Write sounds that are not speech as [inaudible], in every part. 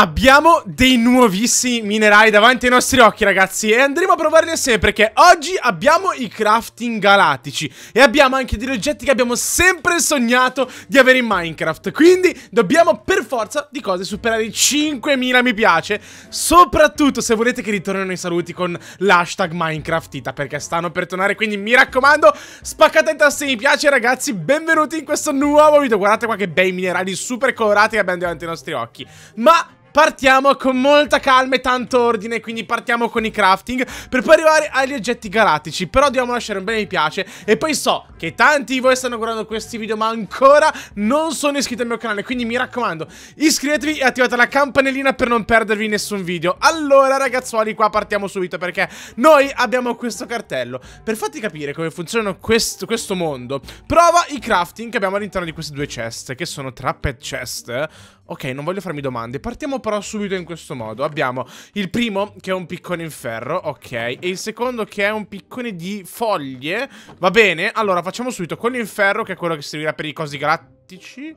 Abbiamo dei nuovissimi minerali davanti ai nostri occhi ragazzi e andremo a provarli assieme perché oggi abbiamo i crafting galattici e abbiamo anche degli oggetti che abbiamo sempre sognato di avere in Minecraft quindi dobbiamo per forza di cose superare i 5000 mi piace soprattutto se volete che ritornino i saluti con l'hashtag Minecraftita perché stanno per tornare quindi mi raccomando spaccate i tasti mi piace ragazzi benvenuti in questo nuovo video guardate qua che bei minerali super colorati che abbiamo davanti ai nostri occhi ma partiamo con molta calma e tanto ordine, quindi partiamo con i crafting per poi arrivare agli oggetti galattici. Però dobbiamo lasciare un bel mi piace e poi so che tanti di voi stanno guardando questi video ma ancora non sono iscritti al mio canale, quindi mi raccomando iscrivetevi e attivate la campanellina per non perdervi nessun video. Allora ragazzuoli qua partiamo subito perché noi abbiamo questo cartello. Per farti capire come funziona questo, questo mondo, prova i crafting che abbiamo all'interno di queste due chest che sono trapped chest Ok, non voglio farmi domande. Partiamo però subito in questo modo. Abbiamo il primo che è un piccone in ferro, ok. E il secondo che è un piccone di foglie. Va bene, allora facciamo subito quello in ferro che è quello che servirà per i cosi galattici.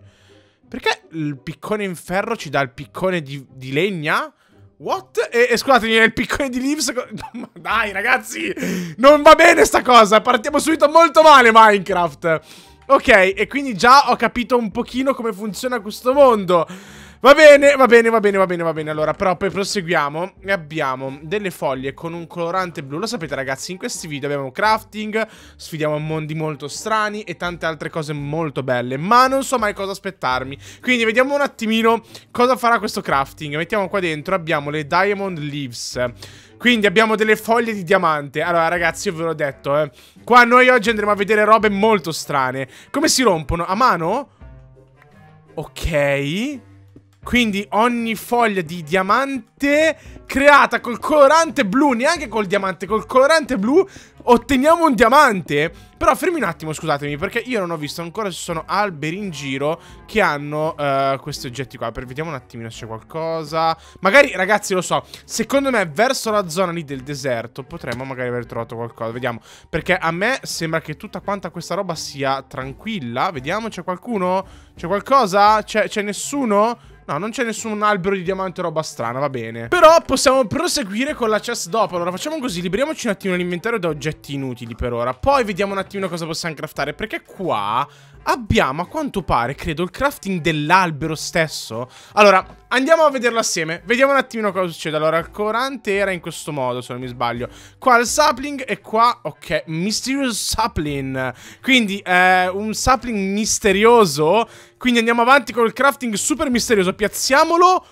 Perché il piccone in ferro ci dà il piccone di, di legna? What? E, e scusatemi, il piccone di Leaves. Ma [laughs] dai, ragazzi! Non va bene sta cosa! Partiamo subito molto male, Minecraft! Ok, e quindi già ho capito un pochino come funziona questo mondo. Va bene, va bene, va bene, va bene, va bene. Allora, però poi proseguiamo e abbiamo delle foglie con un colorante blu. Lo sapete ragazzi, in questi video abbiamo crafting, sfidiamo mondi molto strani e tante altre cose molto belle. Ma non so mai cosa aspettarmi. Quindi vediamo un attimino cosa farà questo crafting. Mettiamo qua dentro, abbiamo le diamond leaves. Quindi abbiamo delle foglie di diamante Allora ragazzi io ve l'ho detto eh Qua noi oggi andremo a vedere robe molto strane Come si rompono? A mano? Ok quindi ogni foglia di diamante creata col colorante blu, neanche col diamante, col colorante blu otteniamo un diamante. Però fermi un attimo, scusatemi, perché io non ho visto ancora se sono alberi in giro che hanno uh, questi oggetti qua. Per vediamo un attimino se c'è qualcosa. Magari, ragazzi, lo so, secondo me verso la zona lì del deserto potremmo magari aver trovato qualcosa. Vediamo, perché a me sembra che tutta quanta questa roba sia tranquilla. Vediamo, c'è qualcuno? C'è qualcosa? C'è nessuno? No, non c'è nessun albero di diamante o roba strana, va bene. Però possiamo proseguire con la chest dopo. Allora, facciamo così, liberiamoci un attimo l'inventario da oggetti inutili per ora. Poi vediamo un attimo cosa possiamo craftare, perché qua abbiamo, a quanto pare, credo, il crafting dell'albero stesso. Allora, andiamo a vederlo assieme. Vediamo un attimo cosa succede. Allora, il corante era in questo modo, se non mi sbaglio. Qua il sapling e qua, ok, mysterious sapling. Quindi, eh, un sapling misterioso quindi andiamo avanti con il crafting super misterioso. Piazziamolo.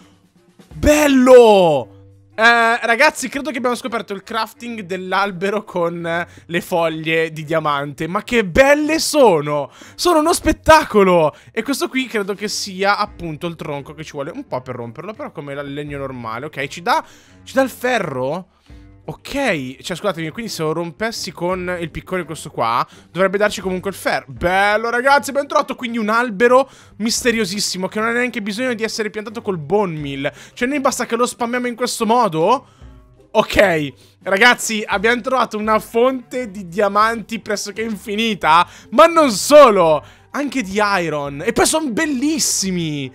Bello! Eh, ragazzi, credo che abbiamo scoperto il crafting dell'albero con eh, le foglie di diamante. Ma che belle sono! Sono uno spettacolo! E questo qui credo che sia appunto il tronco che ci vuole un po' per romperlo, però come il legno normale. Ok, ci dà, ci dà il ferro? Ok, cioè scusatemi, quindi se lo rompessi con il piccone questo qua, dovrebbe darci comunque il fer. Bello ragazzi, ben trovato, quindi un albero misteriosissimo che non ha neanche bisogno di essere piantato col bone meal. Cioè noi basta che lo spammiamo in questo modo? Ok, ragazzi, abbiamo trovato una fonte di diamanti pressoché infinita, ma non solo, anche di iron. E poi sono bellissimi!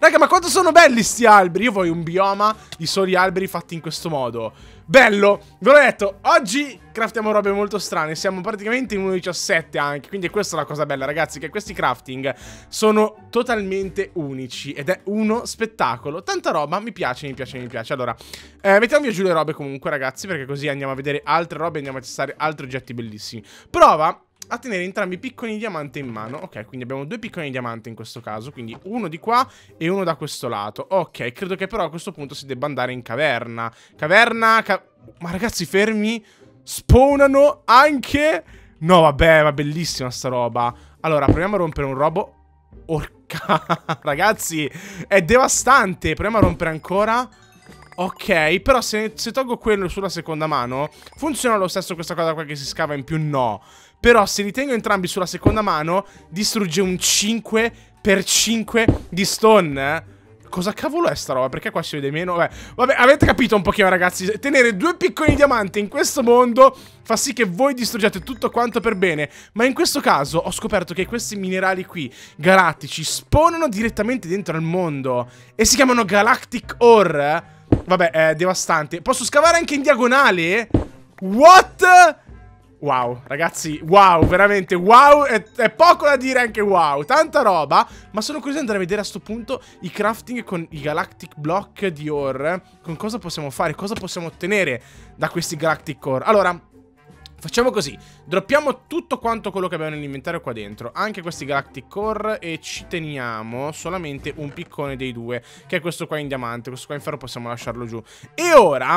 Raga, ma quanto sono belli sti alberi! Io voglio un bioma di soli alberi fatti in questo modo. Bello! Ve l'ho detto, oggi craftiamo robe molto strane. Siamo praticamente in 1.17 anche. Quindi questa è la cosa bella, ragazzi, che questi crafting sono totalmente unici. Ed è uno spettacolo. Tanta roba, mi piace, mi piace, mi piace. Allora, eh, mettiamo via giù le robe comunque, ragazzi, perché così andiamo a vedere altre robe e andiamo a testare altri oggetti bellissimi. Prova a tenere entrambi i piccoli di diamante in mano. Ok, quindi abbiamo due piccoli di diamante in questo caso, quindi uno di qua e uno da questo lato. Ok, credo che però a questo punto si debba andare in caverna. Caverna... Ca ma ragazzi, fermi! Spawnano anche... No, vabbè, ma bellissima sta roba. Allora, proviamo a rompere un robo. Orca, [laughs] ragazzi, è devastante. Proviamo a rompere ancora. Ok, però se, se, tolgo quello sulla seconda mano, funziona lo stesso questa cosa qua che si scava in più? No. Però se li tengo entrambi sulla seconda mano, distrugge un 5 per 5 di stone. Eh. Cosa cavolo è sta roba? Perché qua si vede meno? Beh, vabbè, avete capito un pochino ragazzi Tenere due piccoli diamanti in questo mondo Fa sì che voi distruggiate tutto quanto per bene Ma in questo caso ho scoperto che questi minerali qui Galattici Spawnano direttamente dentro al mondo E si chiamano Galactic Ore eh. Vabbè, è devastante Posso scavare anche in diagonale? What? What? Wow, ragazzi, wow, veramente, wow, è, è, poco da dire anche wow, tanta roba, ma sono curioso di andare a vedere a questo punto i crafting con i Galactic Block di Ore, con cosa possiamo fare, cosa possiamo ottenere da questi Galactic Core. Allora, Facciamo così, droppiamo tutto quanto quello che abbiamo nell'inventario qua dentro, anche questi Galactic Core e ci teniamo solamente un piccone dei due, che è questo qua in diamante, questo qua in ferro possiamo lasciarlo giù. E ora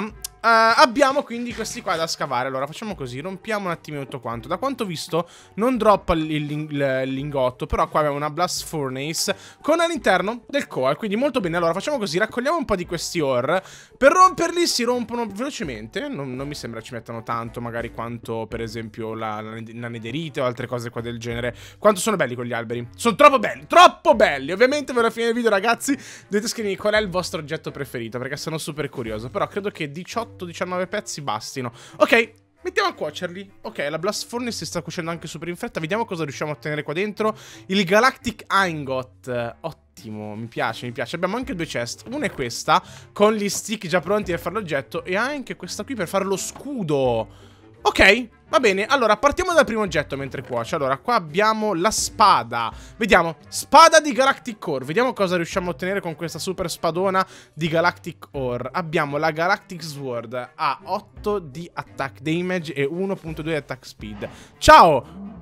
Uh, abbiamo quindi questi qua da scavare Allora facciamo così, rompiamo un attimo tutto quanto Da quanto visto non droppa il, ling il, lingotto Però qua abbiamo una blast furnace Con all'interno del coal Quindi molto bene, allora facciamo così Raccogliamo un po' di questi ore Per romperli si rompono velocemente Non, non mi sembra ci mettano tanto Magari quanto per esempio la, la, la nederite O altre cose qua del genere Quanto sono belli quegli alberi Sono troppo belli, troppo belli Ovviamente per la fine del video ragazzi Dovete scrivermi qual è il vostro oggetto preferito Perché sono super curioso Però credo che 18 18-19 pezzi bastino. Ok, Mettiamo a cuocerli. Ok, la Blast Furnace si sta cuocendo anche super in fretta. Vediamo cosa riusciamo a ottenere qua dentro. Il Galactic Ingot. Ottimo, mi piace, mi piace. Abbiamo anche due chest. Una è questa, con gli stick già pronti per fare l'oggetto. E anche questa qui per fare lo scudo. Ok, va bene. Allora, partiamo dal primo oggetto mentre cuoce. Allora, qua abbiamo la spada. Vediamo, spada di Galactic Ore. Vediamo cosa riusciamo a ottenere con questa super spadona di Galactic Ore. Abbiamo la Galactic Sword a 8 di attack damage e 1.2 di attack speed. Ciao!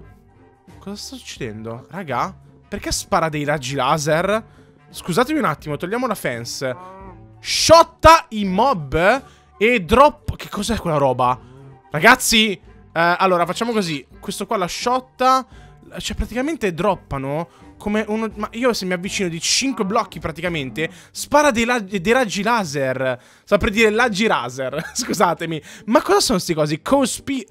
Cosa sta succedendo? Raga, perché spara dei raggi laser? Scusatemi un attimo, togliamo la fence. Sciotta i mob e drop... Che cos'è quella roba? Ragazzi, eh, allora facciamo così. Questo qua la sciotta. Cioè, praticamente droppano come uno... Ma io se mi avvicino di 5 blocchi praticamente, spara dei, la... dei raggi laser. Saprei dire laggi laser, [laughs] scusatemi. Ma cosa sono sti cosi? Cospi...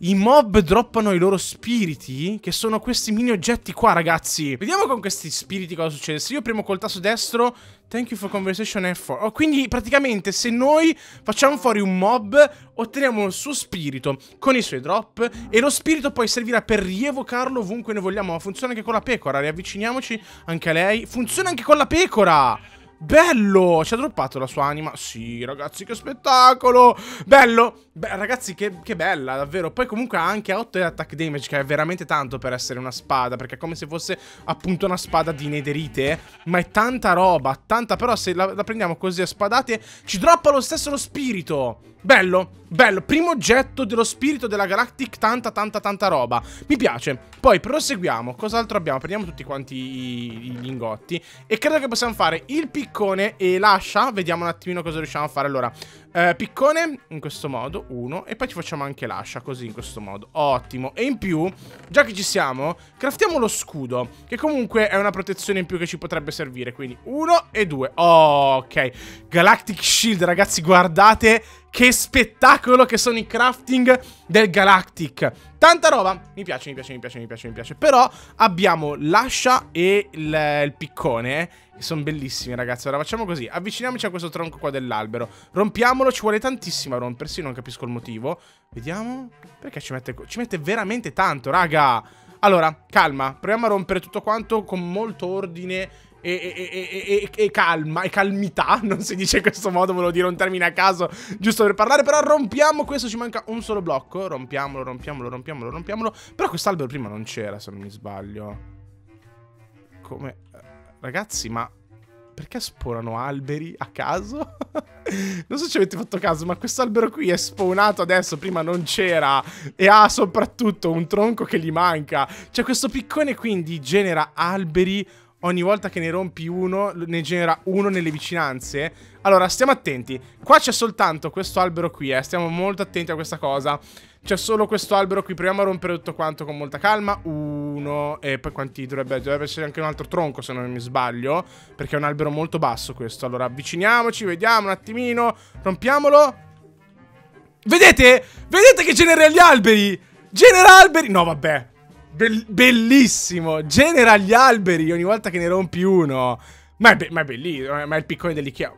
I mob droppano i loro spiriti, che sono questi mini oggetti qua, ragazzi. Vediamo con questi spiriti cosa succede. Se io premo col tasto destro, thank you for conversation and for... Oh, quindi praticamente se noi facciamo fuori un mob, otteniamo il suo spirito con i suoi drop e lo spirito poi servirà per rievocarlo ovunque ne vogliamo. Ma funziona anche con la pecora, riavviciniamoci anche a lei. Funziona anche con la pecora! Bello! Ci ha droppato la sua anima? Sì, ragazzi, che spettacolo! Bello! Beh, ragazzi, che, che bella, davvero. Poi comunque ha anche 8 attack damage, che è veramente tanto per essere una spada, perché è come se fosse appunto una spada di nederite. Ma è tanta roba, tanta... Però se la, la prendiamo così a spadate, ci droppa lo stesso lo spirito! Bello, bello. Primo oggetto dello spirito della Galactic, tanta, tanta, tanta roba. Mi piace. Poi proseguiamo. Cos'altro abbiamo? Prendiamo tutti quanti i, i lingotti. E credo che possiamo fare il piccolo piccone e l'ascia. Vediamo un attimino cosa riusciamo a fare. Allora, eh, piccone, in questo modo, uno. E poi ci facciamo anche l'ascia, così, in questo modo. Ottimo. E in più, già che ci siamo, craftiamo lo scudo, che comunque è una protezione in più che ci potrebbe servire. Quindi, uno e due. Oh, ok. Galactic Shield, ragazzi, guardate che spettacolo che sono i crafting del Galactic. Tanta roba. Mi piace, mi piace, mi piace, mi piace, mi piace. Però abbiamo l'ascia e il, il piccone, eh, che sono bellissimi, ragazzi. Ora allora, facciamo così. Avviciniamoci a questo tronco qua dell'albero. Rompiamolo solo ci vuole tantissimo a rompersi, non capisco il motivo. Vediamo. Perché ci mette, ci mette veramente tanto, raga. Allora, calma. Proviamo a rompere tutto quanto con molto ordine e, e, e, e, calma e calmità. [laughs] Non si dice in questo modo, volevo dire un termine a caso, giusto per parlare. Però rompiamo questo, ci manca un solo blocco. Rompiamolo, rompiamolo, rompiamolo, rompiamolo. Però quest'albero prima non c'era, se non mi sbaglio. Come... Eh, ragazzi, ma perché spawnano alberi a caso? [laughs] non so se ci avete fatto caso, ma questo albero qui è spawnato adesso, prima non c'era, e ha soprattutto un tronco che gli manca. Cioè questo piccone quindi genera alberi ogni volta che ne rompi uno, ne genera uno nelle vicinanze. Allora, stiamo attenti. Qua c'è soltanto questo albero qui, eh. Stiamo molto attenti a questa cosa. C'è solo questo albero qui. Proviamo a rompere tutto quanto con molta calma. Uno. E poi quanti dovrebbe... Dovrebbe essere anche un altro tronco, se non mi sbaglio. Perché è un albero molto basso questo. Allora, avviciniamoci, vediamo un attimino. Rompiamolo. Vedete? Vedete che genera gli alberi? Genera alberi! No, vabbè. Be bellissimo. Genera gli alberi ogni volta che ne rompi uno. Ma è, ma è bellissimo, ma è il piccone dell'Ikea.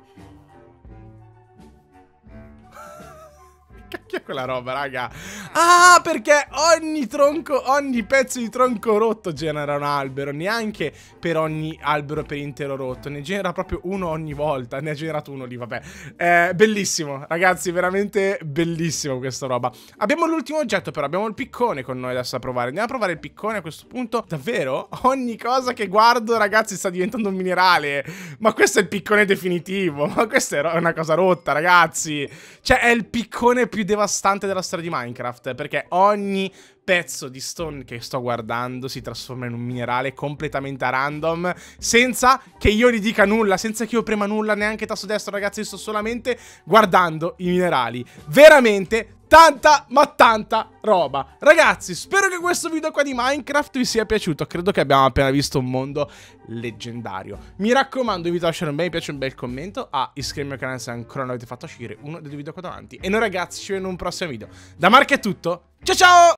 cacchio è quella roba, raga? Ah, perché ogni tronco, ogni pezzo di tronco rotto genera un albero. Neanche per ogni albero per intero rotto. Ne genera proprio uno ogni volta. Ne ha generato uno lì, vabbè. Eh, bellissimo, ragazzi, veramente bellissimo questa roba. Abbiamo l'ultimo oggetto, però. Abbiamo il piccone con noi adesso a provare. Andiamo a provare il piccone a questo punto. Davvero? Ogni cosa che guardo, ragazzi, sta diventando un minerale. Ma questo è il piccone definitivo. Ma questa è una cosa rotta, ragazzi. Cioè, è il piccone più devastante devastante della storia di Minecraft, perché ogni pezzo di stone che sto guardando si trasforma in un minerale completamente a random, senza che io gli dica nulla, senza che io prema nulla, neanche tasto destro, ragazzi, sto solamente guardando i minerali. Veramente tanta ma tanta roba Ragazzi spero che questo video qua di Minecraft vi sia piaciuto Credo che abbiamo appena visto un mondo leggendario Mi raccomando invito a lasciare un bel mi piace un bel commento A ah, iscrivervi al canale se ancora non avete fatto uscire uno dei video qua davanti E noi ragazzi ci vediamo in un prossimo video Da Mark è tutto, ciao ciao